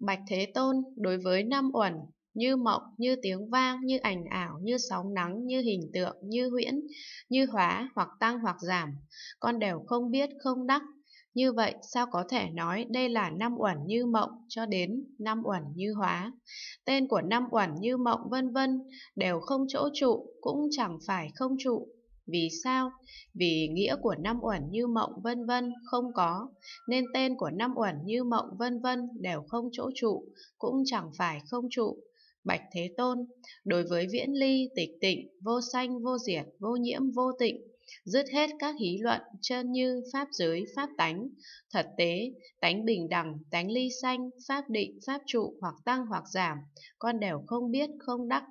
Bạch Thế Tôn đối với năm uẩn như mộng, như tiếng vang, như ảnh ảo, như sóng nắng, như hình tượng, như huyễn, như hóa hoặc tăng hoặc giảm, con đều không biết không đắc. Như vậy sao có thể nói đây là năm uẩn như mộng cho đến năm uẩn như hóa. Tên của năm uẩn như mộng vân vân đều không chỗ trụ, cũng chẳng phải không trụ, vì sao? Vì nghĩa của năm uẩn như mộng vân vân không có, nên tên của năm uẩn như mộng vân vân đều không chỗ trụ, cũng chẳng phải không trụ. Bạch Thế Tôn, đối với viễn ly, tịch tịnh, vô sanh, vô diệt, vô nhiễm, vô tịnh, dứt hết các hí luận trơn như pháp giới pháp tánh thật tế tánh bình đẳng tánh ly sanh pháp định pháp trụ hoặc tăng hoặc giảm con đều không biết không đắc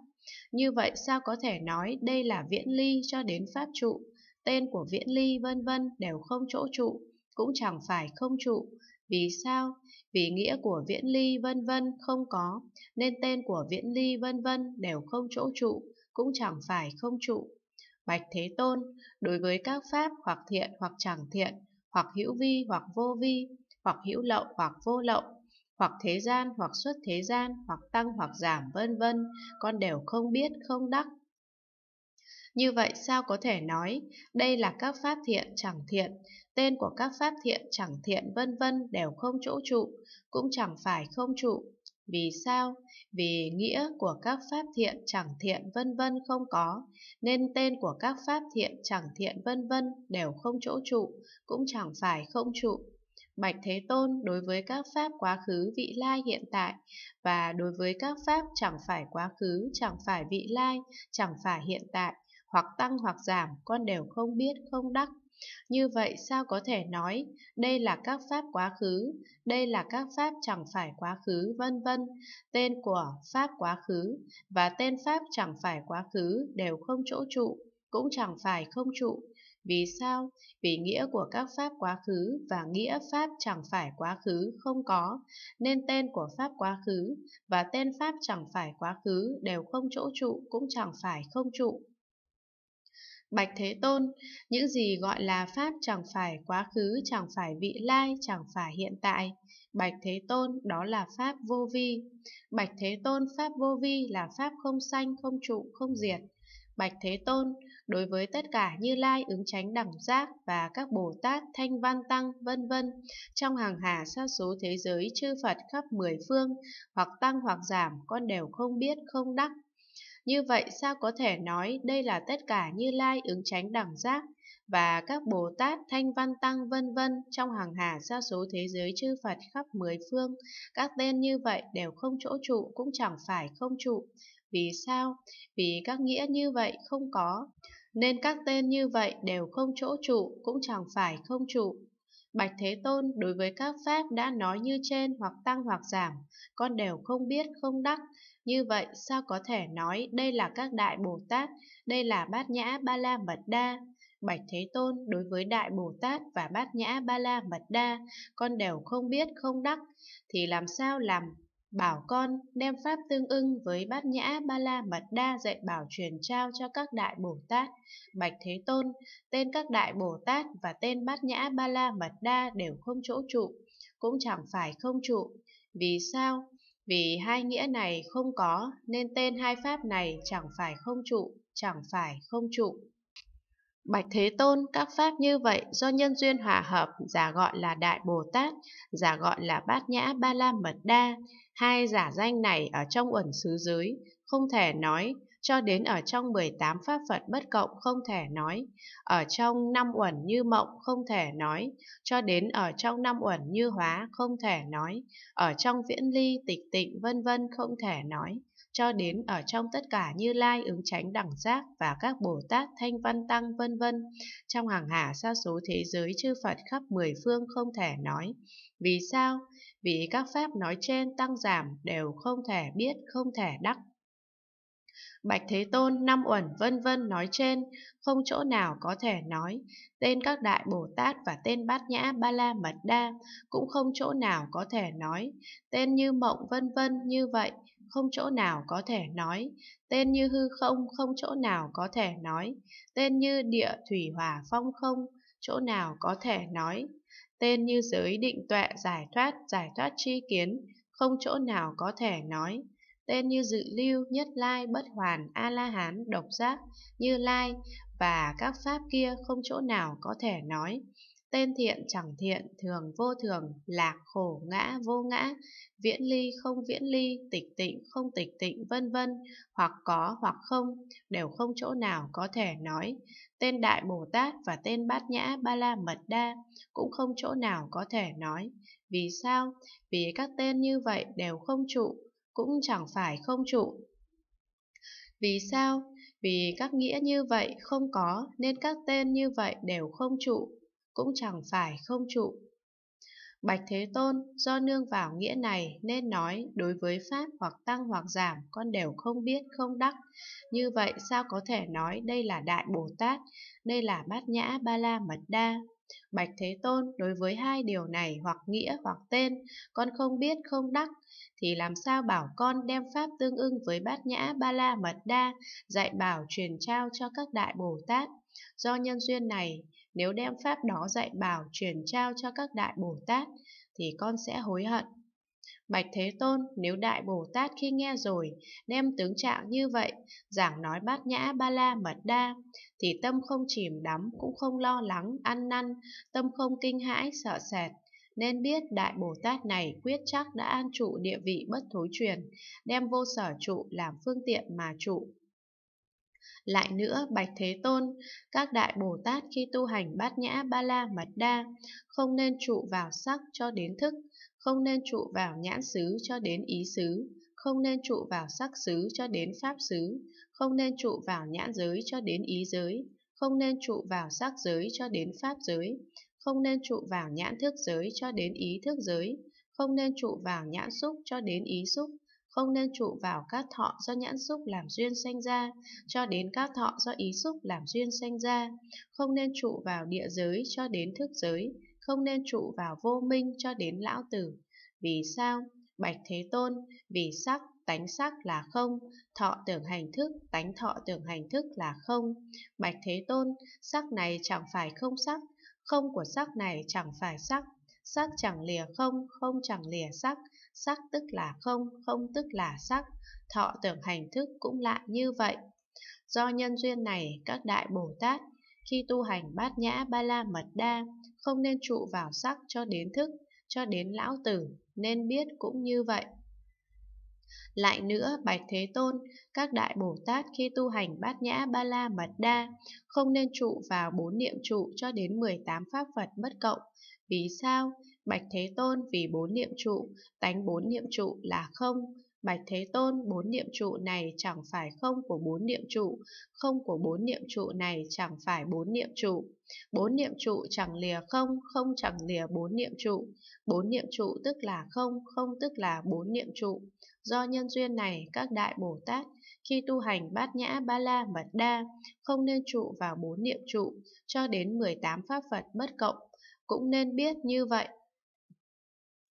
như vậy sao có thể nói đây là viễn ly cho đến pháp trụ, tên của viễn ly vân vân đều không chỗ trụ, cũng chẳng phải không trụ. Vì sao? Vì nghĩa của viễn ly vân vân không có, nên tên của viễn ly vân vân đều không chỗ trụ, cũng chẳng phải không trụ. Bạch Thế Tôn, đối với các pháp hoặc thiện hoặc chẳng thiện, hoặc hữu vi hoặc vô vi, hoặc hữu lậu hoặc vô lậu, hoặc thế gian, hoặc xuất thế gian, hoặc tăng hoặc giảm vân vân, con đều không biết, không đắc. Như vậy sao có thể nói đây là các pháp thiện chẳng thiện, tên của các pháp thiện chẳng thiện vân vân đều không chỗ trụ, cũng chẳng phải không trụ. Vì sao? Vì nghĩa của các pháp thiện chẳng thiện vân vân không có, nên tên của các pháp thiện chẳng thiện vân vân đều không chỗ trụ, cũng chẳng phải không trụ. Bạch Thế Tôn đối với các pháp quá khứ vị lai hiện tại và đối với các pháp chẳng phải quá khứ, chẳng phải vị lai, chẳng phải hiện tại, hoặc tăng hoặc giảm, con đều không biết, không đắc. Như vậy sao có thể nói đây là các pháp quá khứ, đây là các pháp chẳng phải quá khứ, vân vân. Tên của pháp quá khứ và tên pháp chẳng phải quá khứ đều không chỗ trụ, cũng chẳng phải không trụ, vì sao? Vì nghĩa của các pháp quá khứ và nghĩa pháp chẳng phải quá khứ không có, nên tên của pháp quá khứ và tên pháp chẳng phải quá khứ đều không chỗ trụ cũng chẳng phải không trụ. Bạch Thế Tôn, những gì gọi là Pháp chẳng phải quá khứ, chẳng phải vị lai, chẳng phải hiện tại. Bạch Thế Tôn, đó là Pháp vô vi. Bạch Thế Tôn, Pháp vô vi là Pháp không sanh, không trụ, không diệt. Bạch Thế Tôn, đối với tất cả Như Lai ứng tránh đẳng giác và các Bồ Tát, Thanh Văn Tăng, vân vân trong hàng hà sa số thế giới chư Phật khắp mười phương, hoặc tăng hoặc giảm, con đều không biết, không đắc. Như vậy sao có thể nói đây là tất cả Như Lai ứng tránh đẳng giác và các Bồ Tát, Thanh Văn Tăng vân vân trong hàng hà sa số thế giới chư Phật khắp mười phương, các tên như vậy đều không chỗ trụ cũng chẳng phải không trụ, vì sao? Vì các nghĩa như vậy không có, nên các tên như vậy đều không chỗ trụ, cũng chẳng phải không trụ. Bạch Thế Tôn đối với các pháp đã nói như trên hoặc tăng hoặc giảm, con đều không biết không đắc, như vậy sao có thể nói đây là các đại Bồ Tát, đây là Bát Nhã Ba La Mật Đa. Bạch Thế Tôn đối với Đại Bồ Tát và Bát Nhã Ba La Mật Đa, con đều không biết không đắc, thì làm sao làm bảo con đem pháp tương ưng với bát nhã ba la mật đa dạy bảo truyền trao cho các đại bồ tát bạch thế tôn tên các đại bồ tát và tên bát nhã ba la mật đa đều không chỗ trụ cũng chẳng phải không trụ vì sao vì hai nghĩa này không có nên tên hai pháp này chẳng phải không trụ chẳng phải không trụ Bạch Thế Tôn, các pháp như vậy do nhân duyên hòa hợp, giả gọi là Đại Bồ Tát, giả gọi là Bát Nhã Ba La Mật Đa. Hai giả danh này ở trong uẩn xứ dưới, không thể nói, cho đến ở trong 18 pháp Phật bất cộng không thể nói, ở trong năm uẩn như mộng không thể nói, cho đến ở trong năm uẩn như hóa không thể nói, ở trong viễn ly tịch tịnh vân vân không thể nói cho đến ở trong tất cả Như Lai, ứng tránh đẳng giác và các Bồ Tát, Thanh Văn Tăng vân vân. Trong hàng hà sa số thế giới chư Phật khắp mười phương không thể nói. Vì sao? Vì các pháp nói trên tăng giảm đều không thể biết, không thể đắc. Bạch Thế Tôn, Năm Uẩn vân vân nói trên, không chỗ nào có thể nói, tên các đại Bồ Tát và tên Bát Nhã Ba La Mật Đa cũng không chỗ nào có thể nói, tên như mộng vân vân như vậy, không chỗ nào có thể nói, tên như hư không, không chỗ nào có thể nói, tên như địa thủy hỏa phong không, chỗ nào có thể nói, tên như giới định tuệ giải thoát, giải thoát tri kiến, không chỗ nào có thể nói, tên như dự lưu, nhất lai, bất hoàn, a-la-hán, độc giác, như lai, và các pháp kia không chỗ nào có thể nói, Tên thiện chẳng thiện, thường vô thường, lạc khổ ngã vô ngã, viễn ly không viễn ly, tịch tịnh không tịch tịnh vân vân, hoặc có hoặc không, đều không chỗ nào có thể nói. Tên Đại Bồ Tát và tên Bát Nhã Ba La Mật Đa cũng không chỗ nào có thể nói. Vì sao? Vì các tên như vậy đều không trụ, cũng chẳng phải không trụ. Vì sao? Vì các nghĩa như vậy không có nên các tên như vậy đều không trụ cũng chẳng phải không trụ. Bạch Thế Tôn do nương vào nghĩa này nên nói đối với Pháp hoặc tăng hoặc giảm con đều không biết không đắc. Như vậy sao có thể nói đây là Đại Bồ Tát, đây là Bát Nhã Ba La Mật Đa Bạch Thế Tôn đối với hai điều này hoặc nghĩa hoặc tên, con không biết không đắc, thì làm sao bảo con đem Pháp tương ưng với bát nhã ba la mật đa, dạy bảo truyền trao cho các đại Bồ Tát. Do nhân duyên này, nếu đem Pháp đó dạy bảo truyền trao cho các đại Bồ Tát, thì con sẽ hối hận. Bạch Thế Tôn, nếu Đại Bồ Tát khi nghe rồi, đem tướng trạng như vậy, giảng nói bát nhã ba la mật đa, thì tâm không chìm đắm, cũng không lo lắng, ăn năn, tâm không kinh hãi, sợ sệt. Nên biết Đại Bồ Tát này quyết chắc đã an trụ địa vị bất thối truyền, đem vô sở trụ làm phương tiện mà trụ. Lại nữa, Bạch Thế Tôn, các Đại Bồ Tát khi tu hành bát nhã ba la mật đa, không nên trụ vào sắc cho đến thức, không nên trụ vào nhãn xứ cho đến ý xứ, không nên trụ vào sắc xứ cho đến pháp xứ, không nên trụ vào nhãn giới cho đến ý giới, không nên trụ vào sắc giới cho đến pháp giới, không nên trụ vào nhãn thức giới cho đến ý thức giới, không nên trụ vào nhãn xúc cho đến ý xúc, không nên trụ vào các thọ do nhãn xúc làm duyên sanh ra, cho đến các thọ do ý xúc làm duyên sanh ra, không nên trụ vào địa giới cho đến thức giới, không nên trụ vào vô minh cho đến lão tử. Vì sao? Bạch Thế Tôn, vì sắc, tánh sắc là không, thọ tưởng hành thức, tánh thọ tưởng hành thức là không. Bạch Thế Tôn, sắc này chẳng phải không sắc, không của sắc này chẳng phải sắc, sắc chẳng lìa không, không chẳng lìa sắc, sắc tức là không, không tức là sắc, thọ tưởng hành thức cũng lạ như vậy. Do nhân duyên này, các đại Bồ Tát, khi tu hành bát nhã ba la mật đa, không nên trụ vào sắc cho đến thức, cho đến lão tử, nên biết cũng như vậy. Lại nữa, Bạch Thế Tôn, các đại Bồ Tát khi tu hành bát nhã ba la mật đa, không nên trụ vào bốn niệm trụ cho đến 18 pháp Phật bất cộng. Vì sao? Bạch Thế Tôn vì bốn niệm trụ, tánh bốn niệm trụ là không, Bạch Thế Tôn, bốn niệm trụ này chẳng phải không của bốn niệm trụ, không của bốn niệm trụ này chẳng phải bốn niệm trụ. Bốn niệm trụ chẳng lìa không, không chẳng lìa bốn niệm trụ. Bốn niệm trụ tức là không, không tức là bốn niệm trụ. Do nhân duyên này, các đại Bồ Tát khi tu hành bát nhã ba la mật đa không nên trụ vào bốn niệm trụ cho đến 18 pháp Phật bất cộng. Cũng nên biết như vậy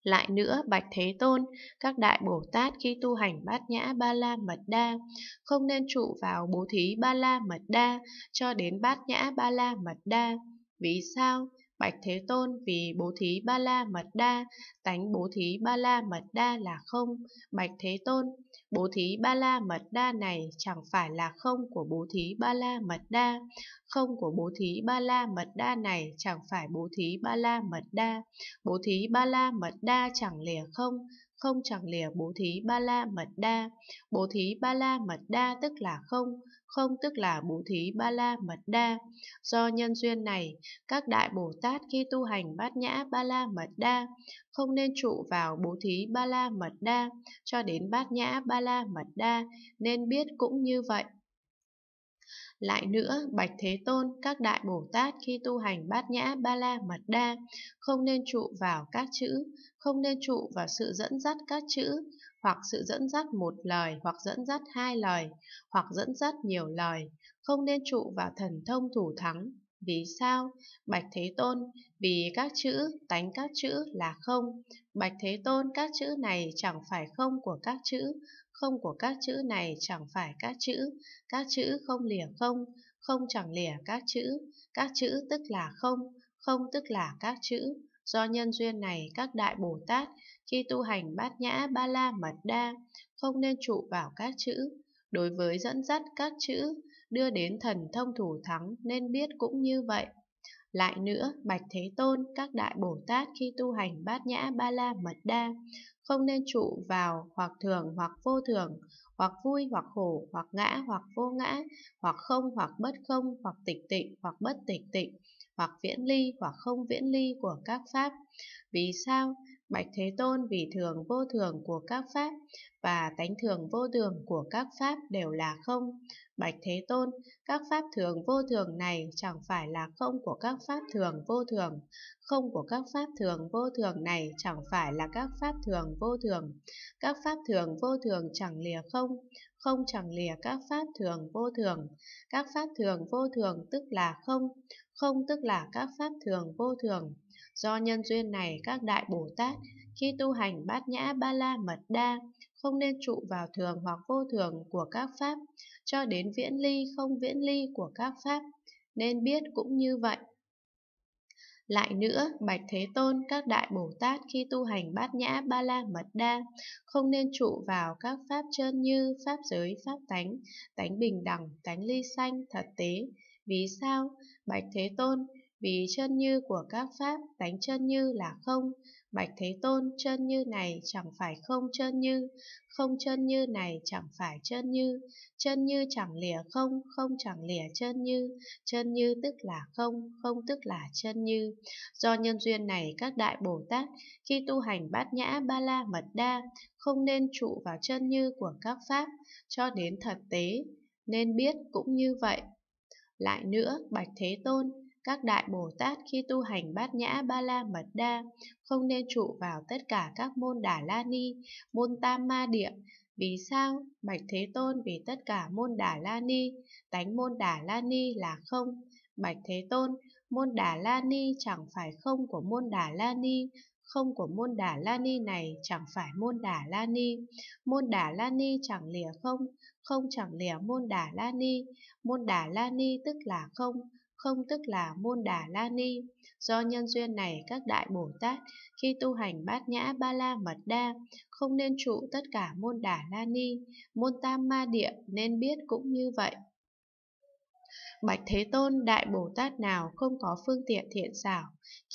lại nữa, Bạch Thế Tôn, các đại Bồ Tát khi tu hành bát nhã ba la mật đa, không nên trụ vào bố thí ba la mật đa cho đến bát nhã ba la mật đa. Vì sao? Bạch Thế Tôn vì bố thí ba la mật đa, tánh bố thí ba la mật đa là không. Bạch Thế Tôn, bố thí ba la mật đa này chẳng phải là không của bố thí ba la mật đa. Không của bố thí ba la mật đa này chẳng phải bố thí ba la mật đa. Bố thí ba la mật đa chẳng lìa không, không chẳng lìa bố thí ba la mật đa. Bố thí ba la mật đa tức là không, không tức là bố thí ba la mật đa. Do nhân duyên này, các đại Bồ Tát khi tu hành bát nhã ba la mật đa, không nên trụ vào bố thí ba la mật đa cho đến bát nhã ba la mật đa, nên biết cũng như vậy. Lại nữa, Bạch Thế Tôn, các đại Bồ Tát khi tu hành bát nhã ba la mật đa, không nên trụ vào các chữ, không nên trụ vào sự dẫn dắt các chữ, hoặc sự dẫn dắt một lời, hoặc dẫn dắt hai lời, hoặc dẫn dắt nhiều lời, không nên trụ vào thần thông thủ thắng. Vì sao? Bạch Thế Tôn, vì các chữ, tánh các chữ là không. Bạch Thế Tôn, các chữ này chẳng phải không của các chữ, không của các chữ này chẳng phải các chữ, các chữ không lìa không, không chẳng lìa các chữ, các chữ tức là không, không tức là các chữ. Do nhân duyên này, các đại Bồ Tát khi tu hành bát nhã ba la mật đa, không nên trụ vào các chữ. Đối với dẫn dắt các chữ, đưa đến thần thông thủ thắng nên biết cũng như vậy. Lại nữa, Bạch Thế Tôn, các đại Bồ Tát khi tu hành bát nhã ba la mật đa, không nên trụ vào hoặc thường hoặc vô thường, hoặc vui hoặc khổ, hoặc ngã hoặc vô ngã, hoặc không hoặc bất không, hoặc tịch tịnh hoặc bất tịch tịnh, hoặc viễn ly hoặc không viễn ly của các pháp. Vì sao? Bạch Thế Tôn vì thường vô thường của các pháp và tánh thường vô thường của các pháp đều là không. Bạch Thế Tôn, các pháp thường vô thường này chẳng phải là không của các pháp thường vô thường. Không của các pháp thường vô thường này chẳng phải là các pháp thường vô thường. Các pháp thường vô thường chẳng lìa không, không chẳng lìa các pháp thường vô thường. Các pháp thường vô thường tức là không, không tức là các pháp thường vô thường. Do nhân duyên này, các đại Bồ Tát khi tu hành bát nhã ba la mật đa, không nên trụ vào thường hoặc vô thường của các pháp, cho đến viễn ly không viễn ly của các pháp, nên biết cũng như vậy. Lại nữa, Bạch Thế Tôn, các Đại Bồ Tát khi tu hành bát nhã ba la mật đa, không nên trụ vào các pháp trơn như pháp giới, pháp tánh, tánh bình đẳng, tánh ly xanh thật tế. Vì sao? Bạch Thế Tôn, vì chân như của các pháp tánh chân như là không, bạch thế tôn chân như này chẳng phải không chân như, không chân như này chẳng phải chân như, chân như chẳng lìa không, không chẳng lìa chân như, chân như tức là không, không tức là chân như. Do nhân duyên này các đại Bồ Tát khi tu hành bát nhã ba la mật đa không nên trụ vào chân như của các pháp cho đến thật tế, nên biết cũng như vậy. Lại nữa, Bạch Thế Tôn, các đại Bồ Tát khi tu hành bát nhã ba la mật đa không nên trụ vào tất cả các môn đà la ni, môn tam ma địa. Vì sao? Bạch Thế Tôn vì tất cả môn đà la ni, tánh môn đà la ni là không. Bạch Thế Tôn, môn đà la ni chẳng phải không của môn đà la ni, không của môn đà la ni này chẳng phải môn đà la ni môn đà la ni chẳng lìa không không chẳng lìa môn đà la ni môn đà la ni tức là không không tức là môn đà la ni. Do nhân duyên này, các đại Bồ Tát khi tu hành bát nhã ba la mật đa, không nên trụ tất cả môn đà la ni, môn tam ma địa nên biết cũng như vậy. Bạch Thế Tôn, Đại Bồ Tát nào không có phương tiện thiện xảo,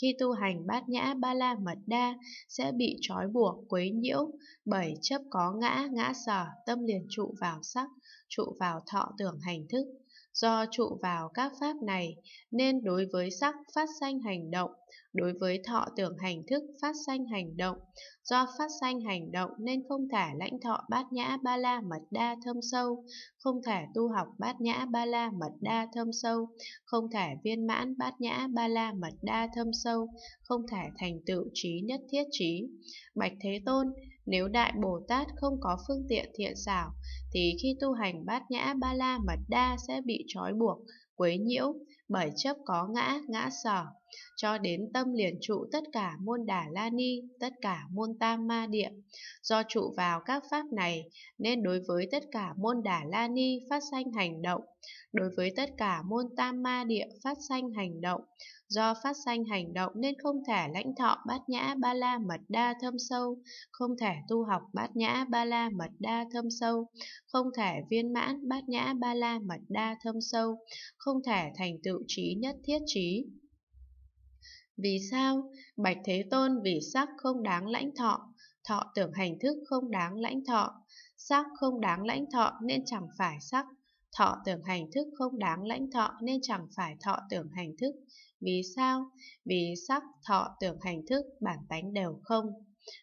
khi tu hành bát nhã ba la mật đa sẽ bị trói buộc quấy nhiễu bởi chấp có ngã ngã sở tâm liền trụ vào sắc trụ vào thọ tưởng hành thức do trụ vào các pháp này nên đối với sắc phát sanh hành động, đối với thọ tưởng hành thức phát sanh hành động, do phát sanh hành động nên không thể lãnh thọ bát nhã ba la mật đa thâm sâu, không thể tu học bát nhã ba la mật đa thâm sâu, không thể viên mãn bát nhã ba la mật đa thâm sâu, không thể thành tựu trí nhất thiết trí. Bạch Thế Tôn, nếu Đại Bồ Tát không có phương tiện thiện xảo, thì khi tu hành bát nhã ba la mật đa sẽ bị trói buộc, quấy nhiễu bởi chấp có ngã, ngã sở, cho đến tâm liền trụ tất cả môn đà la ni, tất cả môn tam ma địa. Do trụ vào các pháp này, nên đối với tất cả môn đà la ni phát sanh hành động, đối với tất cả môn tam ma địa phát sanh hành động, do phát sanh hành động nên không thể lãnh thọ bát nhã ba la mật đa thâm sâu, không thể tu học bát nhã ba la mật đa thâm sâu, không thể viên mãn bát nhã ba la mật đa thâm sâu, không thể thành tựu trí nhất thiết trí. Vì sao? Bạch Thế Tôn vì sắc không đáng lãnh thọ, thọ tưởng hành thức không đáng lãnh thọ, sắc không đáng lãnh thọ nên chẳng phải sắc, thọ tưởng hành thức không đáng lãnh thọ nên chẳng phải thọ tưởng hành thức. Vì sao? Vì sắc, thọ, tưởng hành thức, bản tánh đều không.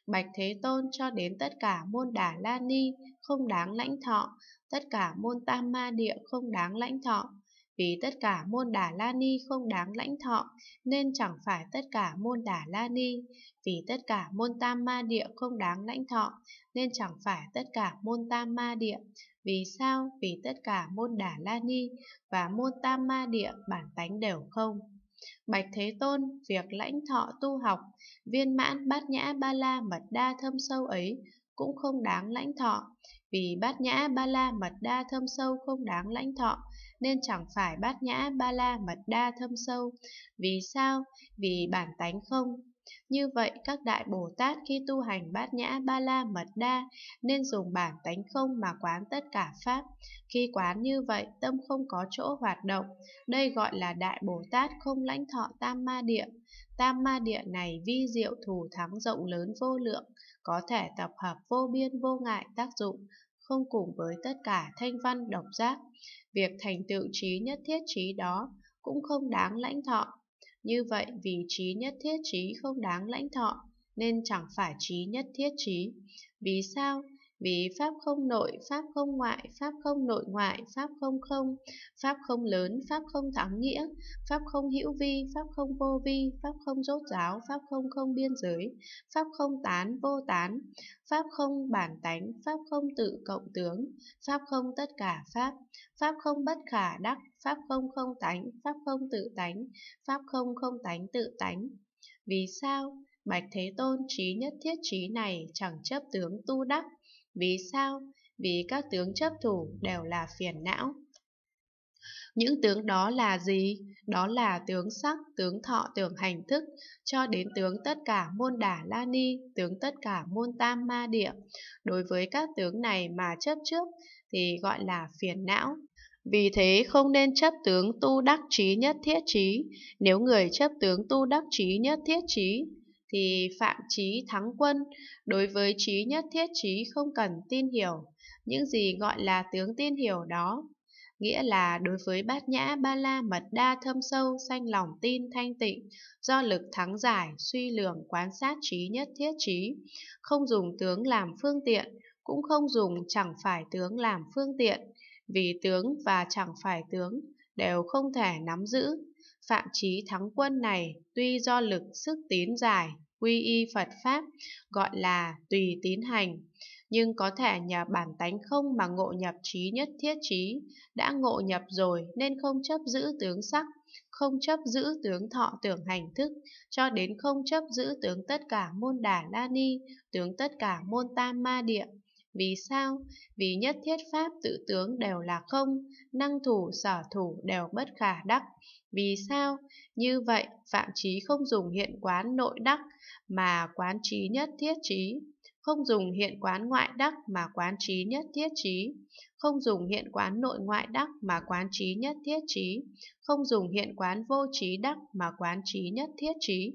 Bạch Thế Tôn cho đến tất cả môn đà la ni không đáng lãnh thọ, tất cả môn tam ma địa không đáng lãnh thọ, vì tất cả môn đà la ni không đáng lãnh thọ, nên chẳng phải tất cả môn đà la ni, vì tất cả môn tam ma địa không đáng lãnh thọ, nên chẳng phải tất cả môn tam ma địa. Vì sao? Vì tất cả môn đà la ni và môn tam ma địa bản tánh đều không. Bạch Thế Tôn, việc lãnh thọ tu học, viên mãn bát nhã ba la mật đa thâm sâu ấy cũng không đáng lãnh thọ. Vì bát nhã ba la mật đa thâm sâu không đáng lãnh thọ, nên chẳng phải bát nhã ba la mật đa thâm sâu. Vì sao? Vì bản tánh không. Như vậy, các đại Bồ Tát khi tu hành bát nhã ba la mật đa nên dùng bản tánh không mà quán tất cả Pháp. Khi quán như vậy, tâm không có chỗ hoạt động. Đây gọi là đại Bồ Tát không lãnh thọ tam ma địa. Tam ma địa này vi diệu thủ thắng rộng lớn vô lượng, có thể tập hợp vô biên vô ngại tác dụng, không cùng với tất cả thanh văn độc giác. Việc thành tựu trí nhất thiết trí đó cũng không đáng lãnh thọ. Như vậy vì trí nhất thiết trí không đáng lãnh thọ, nên chẳng phải trí nhất thiết trí. Vì sao? Ví pháp không nội, pháp không ngoại, pháp không nội ngoại, pháp không không, pháp không lớn, pháp không thắng nghĩa, pháp không hữu vi, pháp không vô vi, pháp không rốt ráo pháp không không biên giới, pháp không tán, vô tán, pháp không bản tánh, pháp không tự cộng tướng, pháp không tất cả pháp, pháp không bất khả đắc, pháp không không tánh, pháp không tự tánh, pháp không không tánh tự tánh. Vì sao? Bạch Thế Tôn trí nhất thiết trí này chẳng chấp tướng tu đắc, vì sao? Vì các tướng chấp thủ đều là phiền não. Những tướng đó là gì? Đó là tướng sắc, tướng thọ, tướng hành thức, cho đến tướng tất cả môn Đà la ni, tướng tất cả môn tam ma địa. Đối với các tướng này mà chấp trước thì gọi là phiền não. Vì thế không nên chấp tướng tu đắc trí nhất thiết trí. Nếu người chấp tướng tu đắc trí nhất thiết trí thì phạm trí thắng quân, đối với trí nhất thiết trí không cần tin hiểu, những gì gọi là tướng tin hiểu đó, nghĩa là đối với bát nhã ba la mật đa thâm sâu sanh lòng tin thanh tịnh, do lực thắng giải, suy lường quán sát trí nhất thiết trí, không dùng tướng làm phương tiện, cũng không dùng chẳng phải tướng làm phương tiện, vì tướng và chẳng phải tướng đều không thể nắm giữ, Phạm Chí Thắng Quân này tuy do lực sức tín dài, quy y Phật Pháp, gọi là tùy tín hành, nhưng có thể nhờ bản tánh không mà ngộ nhập trí nhất thiết trí, đã ngộ nhập rồi nên không chấp giữ tướng sắc, không chấp giữ tướng thọ tưởng hành thức, cho đến không chấp giữ tướng tất cả môn đà la ni, tướng tất cả môn tam ma địa, vì sao? Vì nhất thiết pháp tự tướng đều là không, năng thủ sở thủ đều bất khả đắc. Vì sao? Như vậy, phạm trí không dùng hiện quán nội đắc mà quán trí nhất thiết trí, không dùng hiện quán ngoại đắc mà quán trí nhất thiết trí, không dùng hiện quán nội ngoại đắc mà quán trí nhất thiết trí, không dùng hiện quán vô trí đắc mà quán trí nhất thiết trí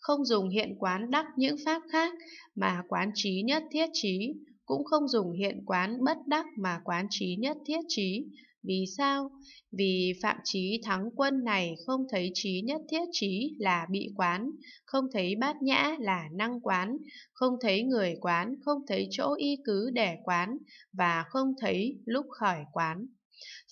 không dùng hiện quán đắc những pháp khác mà quán trí nhất thiết trí, cũng không dùng hiện quán bất đắc mà quán trí nhất thiết trí. Vì sao? Vì phạm trí thắng quân này không thấy trí nhất thiết trí là bị quán, không thấy bát nhã là năng quán, không thấy người quán, không thấy chỗ y cứ để quán và không thấy lúc khởi quán.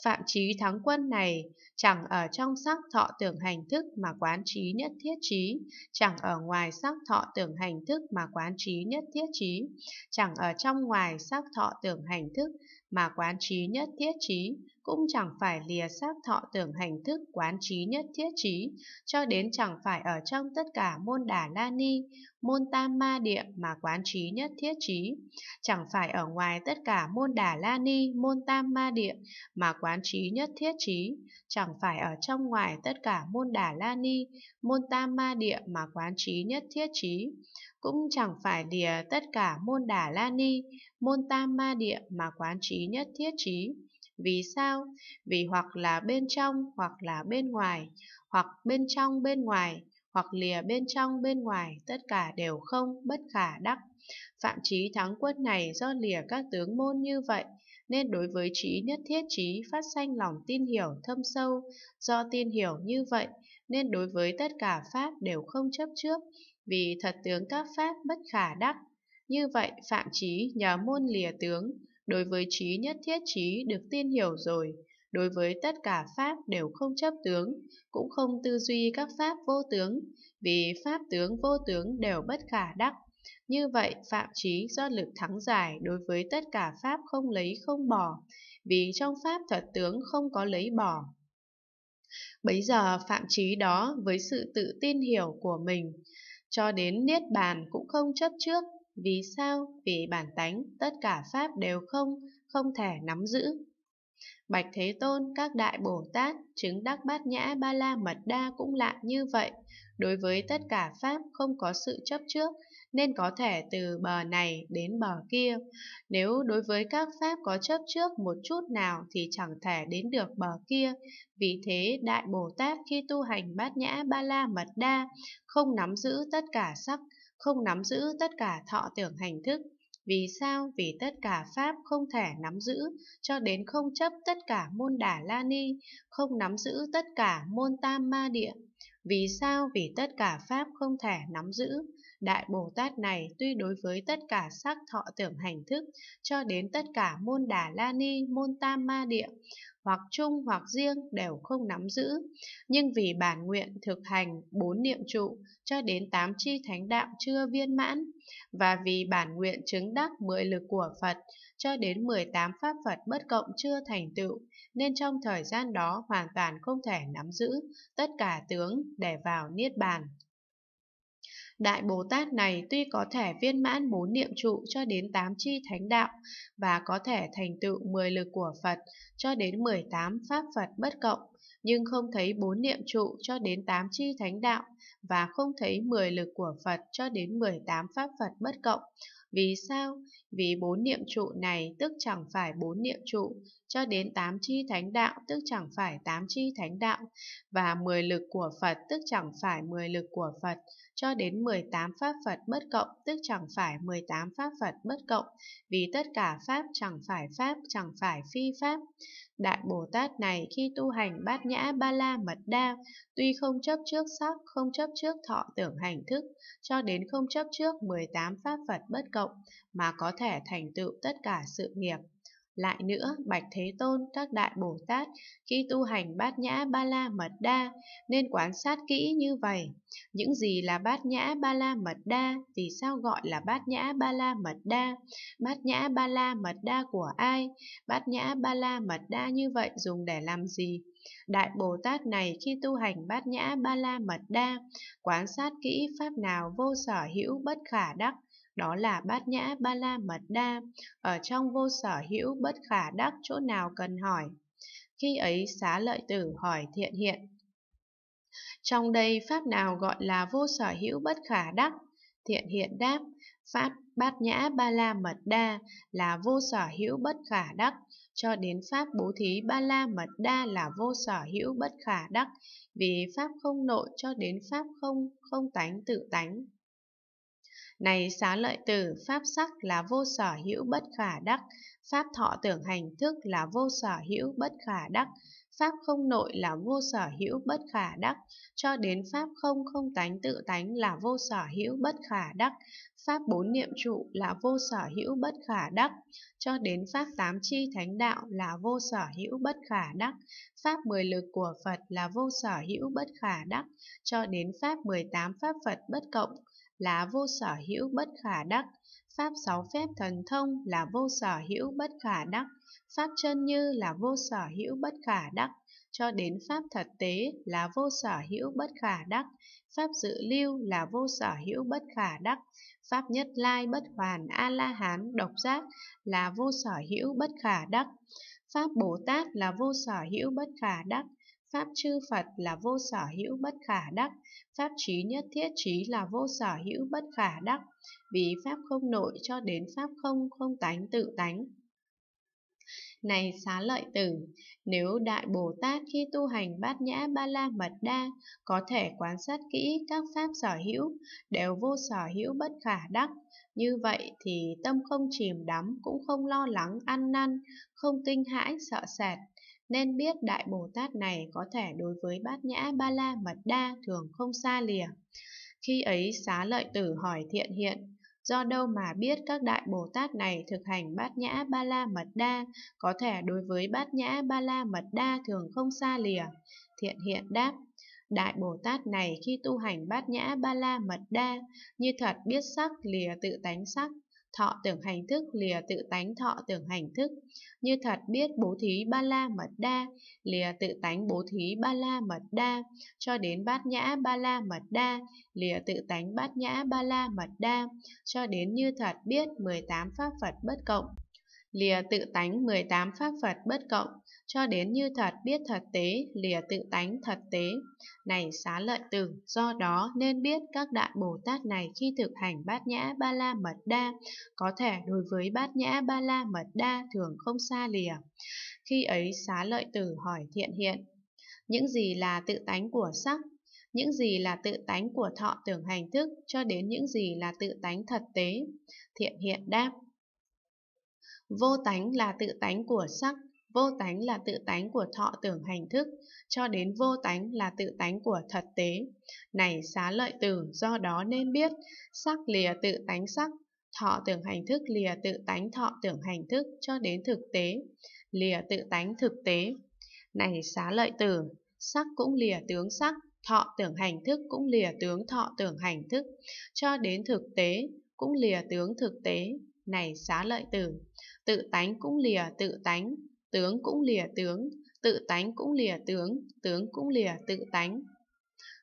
Phạm trí thắng quân này chẳng ở trong sắc thọ tưởng hành thức mà quán trí nhất thiết trí, chẳng ở ngoài sắc thọ tưởng hành thức mà quán trí nhất thiết trí, chẳng ở trong ngoài sắc thọ tưởng hành thức mà quán trí nhất thiết trí, cũng chẳng phải lìa sắc thọ tưởng hành thức quán trí nhất thiết trí, cho đến chẳng phải ở trong tất cả môn đà la ni, môn tam ma địa mà quán trí nhất thiết trí, chẳng phải ở ngoài tất cả môn đà la ni, môn tam ma địa mà quán quán trí nhất thiết trí, chẳng phải ở trong ngoài tất cả môn đà la ni, môn tam ma địa mà quán trí nhất thiết trí, cũng chẳng phải lìa tất cả môn đà la ni, môn tam ma địa mà quán trí nhất thiết trí. Vì sao? Vì hoặc là bên trong hoặc là bên ngoài, hoặc bên trong bên ngoài, hoặc lìa bên trong bên ngoài, tất cả đều không bất khả đắc. Phạm trí thắng quân này do lìa các tướng môn như vậy, nên đối với trí nhất thiết trí phát sanh lòng tin hiểu thâm sâu. Do tin hiểu như vậy, nên đối với tất cả pháp đều không chấp trước, vì thật tướng các pháp bất khả đắc. Như vậy, phạm trí nhờ môn lìa tướng, đối với trí nhất thiết trí được tin hiểu rồi, đối với tất cả pháp đều không chấp tướng, cũng không tư duy các pháp vô tướng, vì pháp tướng vô tướng đều bất khả đắc. Như vậy, phạm trí do lực thắng giải đối với tất cả pháp không lấy không bỏ, vì trong pháp thật tướng không có lấy bỏ. Bấy giờ phạm trí đó với sự tự tin hiểu của mình, cho đến niết bàn cũng không chấp trước, vì sao? Vì bản tánh tất cả pháp đều không, không thể nắm giữ. Bạch Thế Tôn, các đại Bồ Tát, chứng đắc bát nhã ba la mật đa cũng lạ như vậy. Đối với tất cả Pháp không có sự chấp trước, nên có thể từ bờ này đến bờ kia. Nếu đối với các pháp có chấp trước một chút nào thì chẳng thể đến được bờ kia. Vì thế, Đại Bồ Tát khi tu hành bát nhã ba la mật đa, không nắm giữ tất cả sắc, không nắm giữ tất cả thọ tưởng hành thức. Vì sao? Vì tất cả pháp không thể nắm giữ, cho đến không chấp tất cả môn Đà la ni, không nắm giữ tất cả môn tam ma địa. Vì sao? Vì tất cả pháp không thể nắm giữ, Đại Bồ Tát này tuy đối với tất cả sắc thọ tưởng hành thức cho đến tất cả môn đà la ni, môn tam ma địa, hoặc chung hoặc riêng đều không nắm giữ, nhưng vì bản nguyện thực hành bốn niệm trụ cho đến tám chi thánh đạo chưa viên mãn, và vì bản nguyện chứng đắc mười lực của Phật cho đến 18 pháp Phật bất cộng chưa thành tựu, nên trong thời gian đó hoàn toàn không thể nắm giữ tất cả tướng để vào Niết Bàn. Đại Bồ Tát này tuy có thể viên mãn bốn niệm trụ cho đến tám chi thánh đạo và có thể thành tựu mười lực của Phật cho đến mười tám pháp Phật bất cộng, nhưng không thấy bốn niệm trụ cho đến tám chi thánh đạo và không thấy mười lực của Phật cho đến mười tám pháp Phật bất cộng. Vì sao? vì bốn niệm trụ này tức chẳng phải bốn niệm trụ, cho đến tám chi thánh đạo tức chẳng phải tám chi thánh đạo, và mười lực của Phật tức chẳng phải mười lực của Phật, cho đến mười tám pháp Phật bất cộng, tức chẳng phải mười tám pháp Phật bất cộng, vì tất cả pháp chẳng phải pháp, chẳng phải phi pháp. Đại Bồ Tát này khi tu hành bát nhã ba la mật đa, tuy không chấp trước sắc, không chấp trước thọ tưởng hành thức, cho đến không chấp trước mười tám pháp Phật bất cộng, mà có thể thể thành tựu tất cả sự nghiệp. Lại nữa, Bạch Thế Tôn, các đại Bồ Tát, khi tu hành bát nhã ba la mật đa, nên quan sát kỹ như vậy. Những gì là bát nhã ba la mật đa, Vì sao gọi là bát nhã ba la mật đa? Bát nhã ba la mật đa của ai? Bát nhã ba la mật đa như vậy dùng để làm gì? Đại Bồ Tát này khi tu hành bát nhã ba la mật đa, quan sát kỹ pháp nào vô sở hữu bất khả đắc, đó là bát nhã ba la mật đa, ở trong vô sở hữu bất khả đắc chỗ nào cần hỏi. Khi ấy xá lợi tử hỏi thiện hiện. Trong đây pháp nào gọi là vô sở hữu bất khả đắc? Thiện hiện đáp, pháp bát nhã ba la mật đa là vô sở hữu bất khả đắc, cho đến pháp bố thí ba la mật đa là vô sở hữu bất khả đắc, vì pháp không nội cho đến pháp không không tánh tự tánh. Này xá lợi tử, pháp sắc là vô sở hữu bất khả đắc, pháp thọ tưởng hành thức là vô sở hữu bất khả đắc, pháp không nội là vô sở hữu bất khả đắc, cho đến pháp không không tánh tự tánh là vô sở hữu bất khả đắc, pháp bốn niệm trụ là vô sở hữu bất khả đắc, cho đến pháp tám chi thánh đạo là vô sở hữu bất khả đắc, pháp mười lực của Phật là vô sở hữu bất khả đắc, cho đến pháp mười tám pháp Phật bất cộng là vô sở hữu bất khả đắc, pháp sáu phép thần thông là vô sở hữu bất khả đắc, pháp chân như là vô sở hữu bất khả đắc, cho đến pháp thật tế là vô sở hữu bất khả đắc, pháp dự lưu là vô sở hữu bất khả đắc, pháp nhất lai bất hoàn a la hán độc giác là vô sở hữu bất khả đắc, pháp Bồ Tát là vô sở hữu bất khả đắc, Pháp chư Phật là vô sở hữu bất khả đắc, Pháp trí nhất thiết trí là vô sở hữu bất khả đắc, vì Pháp không nội cho đến Pháp không, không tánh tự tánh. Này xá lợi tử, nếu Đại Bồ Tát khi tu hành bát nhã ba la mật đa có thể quan sát kỹ các pháp sở hữu đều vô sở hữu bất khả đắc, như vậy thì tâm không chìm đắm cũng không lo lắng ăn năn, không kinh hãi sợ sệt, nên biết Đại Bồ Tát này có thể đối với bát nhã ba la mật đa thường không xa lìa. Khi ấy xá lợi tử hỏi thiện hiện, do đâu mà biết các Đại Bồ Tát này thực hành bát nhã ba la mật đa, có thể đối với bát nhã ba la mật đa thường không xa lìa? Thiện hiện đáp, Đại Bồ Tát này khi tu hành bát nhã ba la mật đa, như thật biết sắc lìa tự tánh sắc, thọ tưởng hành thức lìa tự tánh thọ tưởng hành thức như thật biết bố thí ba la mật đa lìa tự tánh bố thí ba la mật đa cho đến bát nhã ba la mật đa lìa tự tánh bát nhã ba la mật đa cho đến như thật biết 18 pháp Phật bất cộng lìa tự tánh 18 pháp Phật bất cộng, cho đến như thật biết thật tế, lìa tự tánh thật tế. Này xá lợi tử, do đó nên biết các đại Bồ Tát này khi thực hành bát nhã ba la mật đa, có thể đối với bát nhã ba la mật đa thường không xa lìa. Khi ấy xá lợi tử hỏi thiện hiện, những gì là tự tánh của sắc, những gì là tự tánh của thọ tưởng hành thức cho đến những gì là tự tánh thật tế. Thiện hiện đáp, Vô tánh là tự tánh của sắc, vô tánh là tự tánh của thọ tưởng hành thức, cho đến vô tánh là tự tánh của thật tế. Này xá lợi tử, do đó nên biết, sắc lìa tự tánh sắc, thọ tưởng hành thức lìa tự tánh thọ tưởng hành thức cho đến thực tế, lìa tự tánh thực tế. Này xá lợi tử, sắc cũng lìa tướng sắc, thọ tưởng hành thức cũng lìa tướng thọ tưởng hành thức, cho đến thực tế, cũng lìa tướng thực tế. Này xá lợi tử, tự tánh cũng lìa tự tánh, tướng cũng lìa tướng, tự tánh cũng lìa tướng, tướng cũng lìa tự tánh.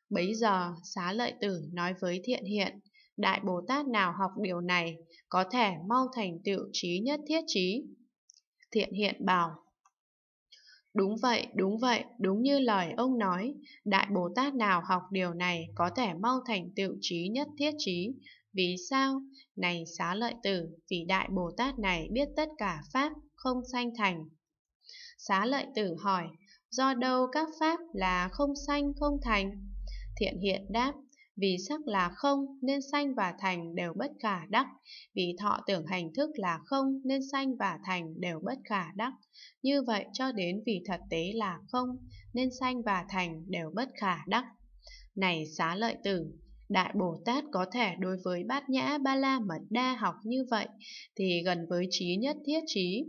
Bấy giờ, xá lợi tử nói với thiện hiện, Đại Bồ Tát nào học điều này, có thể mau thành tựu trí nhất thiết trí. Thiện hiện bảo, Đúng vậy, đúng vậy, đúng như lời ông nói, Đại Bồ Tát nào học điều này có thể mau thành tựu trí nhất thiết trí, vì sao? Này xá lợi tử, vì Đại Bồ Tát này biết tất cả Pháp không sanh thành. Xá lợi tử hỏi, do đâu các Pháp là không sanh không thành? Thiện hiện đáp, vì sắc là không nên sanh và thành đều bất khả đắc, vì thọ tưởng hành thức là không nên sanh và thành đều bất khả đắc. Như vậy cho đến vì thật tế là không nên sanh và thành đều bất khả đắc. Này xá lợi tử, Đại Bồ Tát có thể đối với bát nhã ba la mật đa học như vậy thì gần với trí nhất thiết trí,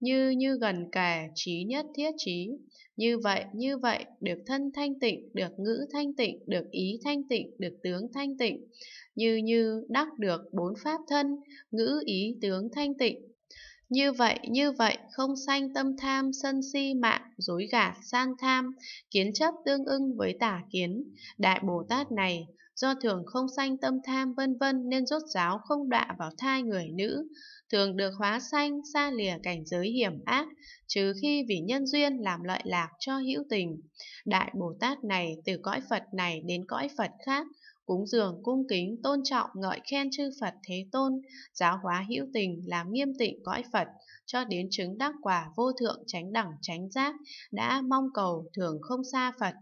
như như gần kề trí nhất thiết trí. Như vậy, như vậy, được thân thanh tịnh, được ngữ thanh tịnh, được ý thanh tịnh, được tướng thanh tịnh. Như như đắc được bốn pháp thân, ngữ ý tướng thanh tịnh. Như vậy, như vậy, không sanh tâm tham, sân si mạng, dối gạt, san tham, kiến chấp tương ưng với tả kiến. Đại Bồ Tát này do thường không sanh tâm tham vân vân nên rốt ráo không đọa vào thai người nữ, thường được hóa sanh xa lìa cảnh giới hiểm ác, trừ khi vì nhân duyên làm lợi lạc cho hữu tình. Đại Bồ Tát này từ cõi Phật này đến cõi Phật khác, cúng dường cung kính tôn trọng ngợi khen chư Phật Thế Tôn, giáo hóa hữu tình làm nghiêm tịnh cõi Phật cho đến chứng đắc quả vô thượng chánh đẳng chánh giác đã mong cầu thường không xa Phật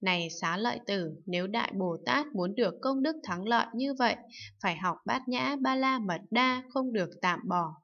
này xá lợi tử, nếu Đại Bồ Tát muốn được công đức thắng lợi như vậy, phải học bát nhã ba la mật đa, không được tạm bỏ.